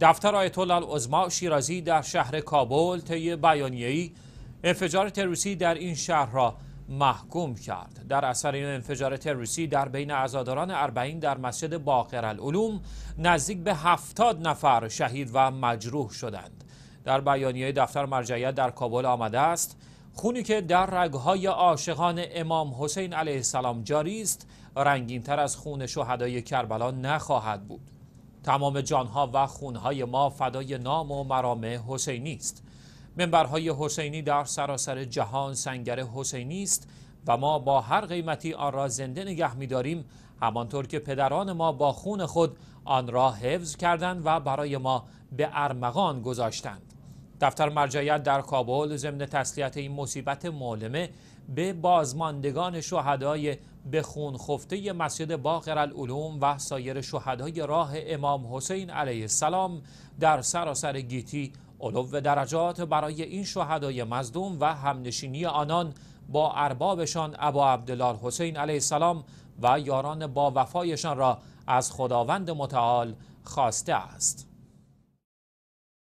دفتر آیت الله العظما شیرازی در شهر کابل طی بیانیه‌ای انفجار تروریستی در این شهر را محکوم کرد در اثر این انفجار تروریستی در بین عزاداران اربعین در مسجد باقرالعلوم نزدیک به هفتاد نفر شهید و مجروح شدند در بیانیه دفتر مرجعیت در کابل آمده است خونی که در رگهای عاشقان امام حسین علیه السلام جاری است رنگینتر از خون شهدای کربلا نخواهد بود تمام جانها و خونهای ما فدای نام و مرام حسینی است منبرهای حسینی در سراسر جهان سنگر حسینی است و ما با هر قیمتی آن را زنده نگه می‌داریم همانطور که پدران ما با خون خود آن را حفظ کردند و برای ما به ارمغان گذاشتند دفتر مرجعیت در کابل ضمن تسلیت این مصیبت معلمه به بازماندگان شهدای به خون خفته مسجد باقرالعلوم و سایر شهدای راه امام حسین علیه السلام در سراسر گیتی علو درجات برای این شهدای مظلوم و همنشینی آنان با اربابشان ابا عبدالله حسین علیه السلام و یاران با وفایشان را از خداوند متعال خواسته است.